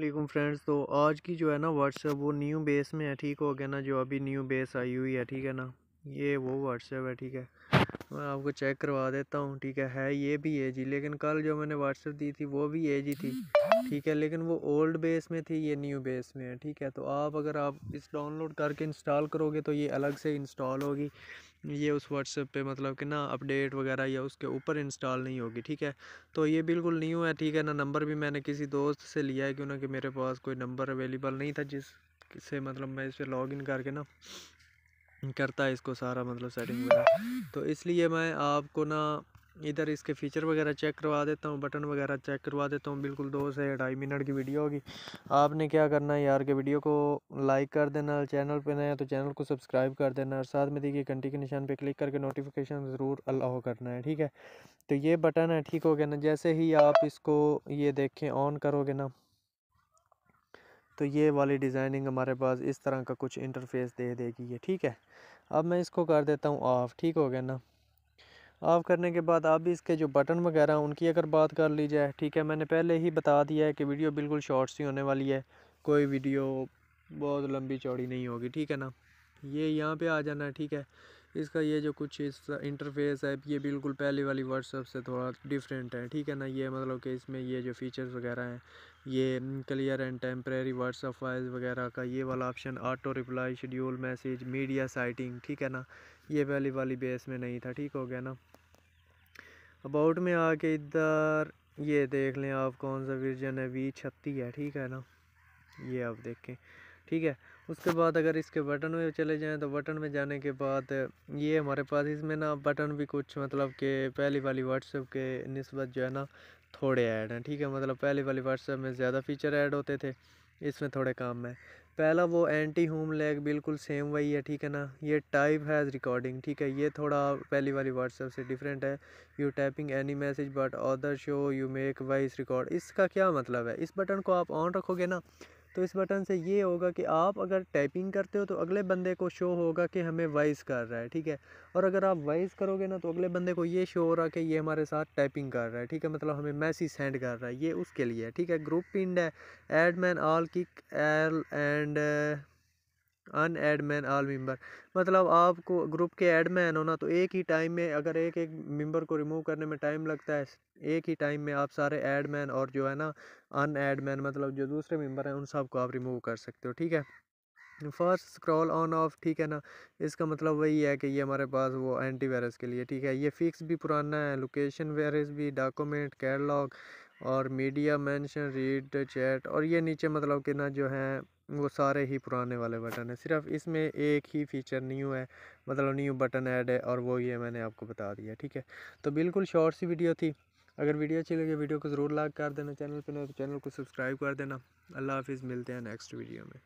वालेकुम फ्रेंड्स तो आज की जो है ना व्हाट्सअप वो न्यू बेस में है ठीक हो गया ना जो अभी न्यू बेस आई हुई है ठीक है ना ये वो व्हाट्सएप है ठीक है मैं आपको चेक करवा देता हूँ ठीक है है ये भी ए जी लेकिन कल जो मैंने व्हाट्सएप दी थी वो भी ए जी थी ठीक है लेकिन वो ओल्ड बेस में थी ये न्यू बेस में है ठीक है तो आप अगर आप इस डाउनलोड करके इंस्टॉल करोगे तो ये अलग से इंस्टॉल होगी ये उस व्हाट्सएप पे मतलब कि ना अपडेट वगैरह या उसके ऊपर इंस्टॉल नहीं होगी ठीक है तो ये बिल्कुल न्यू है ठीक है ना नंबर भी मैंने किसी दोस्त से लिया है क्यों ना कि मेरे पास कोई नंबर अवेलेबल नहीं था जिस से मतलब मैं इस पर लॉग इन करके ना करता है इसको सारा मतलब सेटिंग वगैरह तो इसलिए मैं आपको ना इधर इसके फ़ीचर वगैरह चेक करवा देता हूँ बटन वगैरह चेक करवा देता हूँ बिल्कुल दो से ढाई मिनट की वीडियो होगी आपने क्या करना है यार के वीडियो को लाइक कर देना चैनल पे नया तो चैनल को सब्सक्राइब कर देना और साथ में देखिए घंटी के निशान पे क्लिक करके नोटिफिकेशन ज़रूर अलाउ करना है ठीक है तो ये बटन है ठीक हो गया ना जैसे ही आप इसको ये देखें ऑन करोगे ना तो ये वाली डिज़ाइनिंग हमारे पास इस तरह का कुछ इंटरफेस दे देगी ये ठीक है अब मैं इसको कर देता हूँ ऑफ़ ठीक हो गया ना ऑफ़ करने के बाद अब इसके जो बटन वगैरह उनकी अगर बात कर ली जाए ठीक है मैंने पहले ही बता दिया है कि वीडियो बिल्कुल शॉर्ट सी होने वाली है कोई वीडियो बहुत लंबी चौड़ी नहीं होगी ठीक है ना ये यहाँ पे आ जाना है ठीक है इसका ये जो कुछ इसका इंटरफेस है ये बिल्कुल पहले वाली व्हाट्सअप से थोड़ा डिफरेंट है ठीक है ना ये मतलब कि इसमें ये जो फीचर्स वगैरह हैं ये clear and temporary WhatsApp file वगैरह का ये वाला option auto reply schedule message media sighting ठीक है ना ये पहली वाली बेस में नहीं था ठीक हो गया ना अबाउट में आके इधर ये देख लें आप कौन सा वर्जन है वी छत्ती है ठीक है ना ये आप देखें ठीक है उसके बाद अगर इसके बटन में चले जाएँ तो बटन में जाने के बाद ये हमारे पास इसमें ना बटन भी कुछ मतलब के पहली वाली व्हाट्सएप के नस्बत जो है ना थोड़े ऐड हैं ठीक है मतलब पहले वाली व्हाट्सएप में ज़्यादा फ़ीचर ऐड होते थे इसमें थोड़े काम है पहला वो एंटी होम लैग बिल्कुल सेम वही है ठीक है ना ये टाइप हैज़ रिकॉर्डिंग ठीक है ये थोड़ा पहली वाली व्हाट्सएप से डिफरेंट है you typing any message but other show you make voice record इसका क्या मतलब है इस बटन को आप ऑन रखोगे ना तो इस बटन से ये होगा कि आप अगर टाइपिंग करते हो तो अगले बंदे को शो होगा कि हमें वॉइस कर रहा है ठीक है और अगर आप वॉइस करोगे ना तो अगले बंदे को ये शो हो रहा है कि ये हमारे साथ टाइपिंग कर रहा है ठीक है मतलब हमें मैसेज सेंड कर रहा है ये उसके लिए है ठीक है ग्रुप पिंड है admin all kick all and un admin all member मतलब आपको ग्रुप के एडमैन होना तो एक ही टाइम में अगर एक एक मेंबर को रिमूव करने में टाइम लगता है एक ही टाइम में आप सारे एडमैन और जो है ना अन एडमैन मतलब जो दूसरे मेंबर हैं उन सबको आप रिमूव कर सकते हो ठीक है फर्स्ट स्क्रॉल ऑन ऑफ ठीक है ना इसका मतलब वही है कि ये हमारे पास वो वायरस के लिए ठीक है ये फिक्स भी पुराना है लोकेशन वायरस भी डॉक्यूमेंट कैटलॉग और मीडिया मेंशन रीड चैट और ये नीचे मतलब कि ना जो है वो सारे ही पुराने वाले बटन हैं सिर्फ इसमें एक ही फीचर न्यू है मतलब न्यू बटन ऐड है और वो ये मैंने आपको बता दिया ठीक है तो बिल्कुल शॉर्ट सी वीडियो थी अगर वीडियो अच्छी लगी वीडियो को ज़रूर लाइक कर देना चैनल पर ना तो चैनल को सब्सक्राइब कर देना अल्लाह हाफिज़ मिलते हैं नेक्स्ट वीडियो में